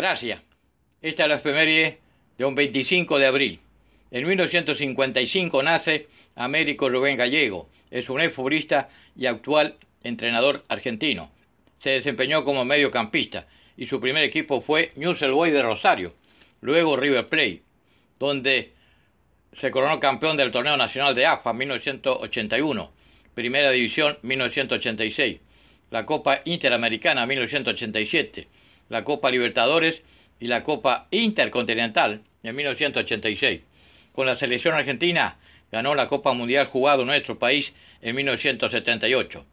Gracias. Esta es la efeméride de un 25 de abril. En 1955 nace Américo Rubén Gallego. Es un exfutbolista y actual entrenador argentino. Se desempeñó como mediocampista y su primer equipo fue Newell's Boy de Rosario, luego River Plate, donde se coronó campeón del Torneo Nacional de AFA 1981, Primera División 1986, la Copa Interamericana 1987 la Copa Libertadores y la Copa Intercontinental en 1986. Con la selección argentina ganó la Copa Mundial jugado en nuestro país en 1978.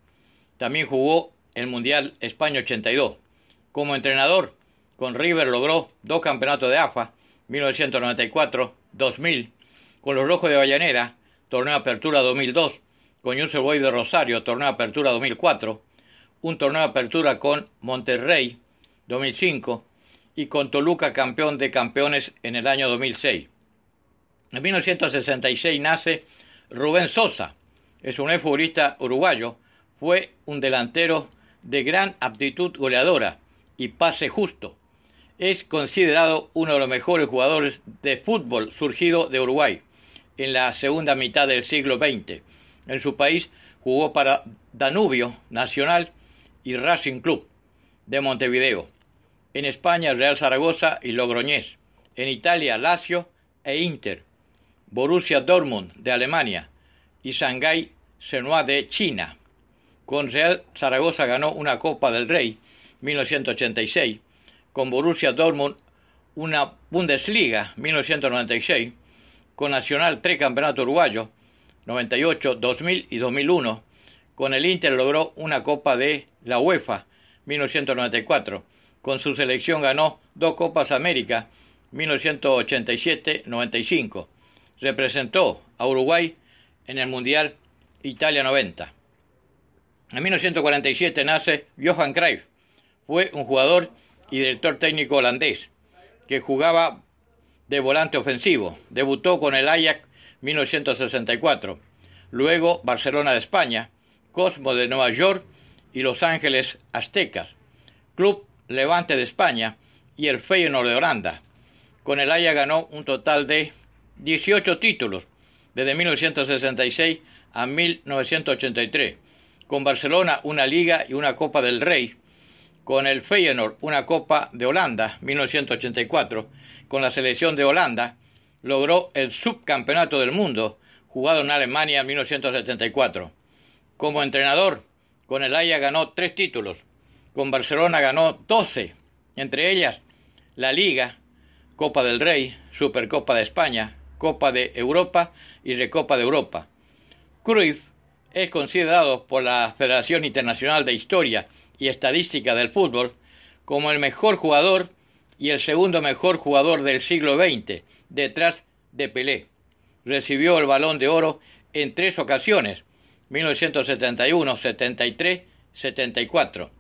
También jugó el Mundial España 82. Como entrenador, con River logró dos campeonatos de AFA, 1994-2000, con los Rojos de Ballanera, Torneo Apertura 2002, con Yusel Boy de Rosario, Torneo Apertura 2004, un Torneo de Apertura con Monterrey 2005 y con Toluca campeón de campeones en el año 2006. En 1966 nace Rubén Sosa, es un futbolista uruguayo, fue un delantero de gran aptitud goleadora y pase justo. Es considerado uno de los mejores jugadores de fútbol surgido de Uruguay en la segunda mitad del siglo XX. En su país jugó para Danubio Nacional y Racing Club de Montevideo en España Real Zaragoza y Logroñés, en Italia Lazio e Inter, Borussia Dortmund de Alemania y Shanghai Senhua de China. Con Real Zaragoza ganó una Copa del Rey 1986, con Borussia Dortmund una Bundesliga 1996, con Nacional tres campeonatos uruguayos 98, 2000 y 2001. Con el Inter logró una Copa de la UEFA 1994 con su selección ganó dos Copas América 1987-95. Representó a Uruguay en el Mundial Italia 90. En 1947 nace Johan Cruyff. Fue un jugador y director técnico holandés que jugaba de volante ofensivo. Debutó con el Ajax 1964. Luego Barcelona de España, Cosmo de Nueva York y Los Ángeles Aztecas. Club Levante de España y el Feyenoord de Holanda. Con el Haya ganó un total de 18 títulos desde 1966 a 1983. Con Barcelona una Liga y una Copa del Rey. Con el Feyenoord una Copa de Holanda 1984. Con la selección de Holanda logró el subcampeonato del mundo jugado en Alemania en 1974. Como entrenador, con el Haya ganó tres títulos con Barcelona ganó 12, entre ellas la Liga, Copa del Rey, Supercopa de España, Copa de Europa y Recopa de Europa. Cruyff es considerado por la Federación Internacional de Historia y Estadística del Fútbol como el mejor jugador y el segundo mejor jugador del siglo XX, detrás de Pelé. Recibió el balón de oro en tres ocasiones, 1971, 73, 74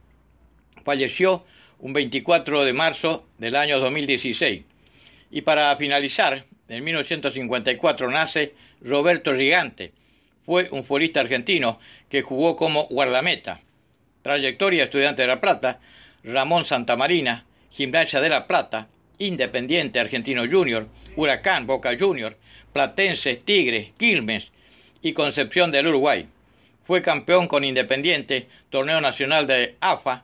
falleció un 24 de marzo del año 2016. Y para finalizar, en 1954 nace Roberto Gigante. Fue un futbolista argentino que jugó como guardameta. Trayectoria estudiante de La Plata, Ramón Santamarina, Gimnasia de La Plata, Independiente Argentino Junior, Huracán Boca Junior, Platense, Tigres, Quilmes y Concepción del Uruguay. Fue campeón con Independiente, Torneo Nacional de AFA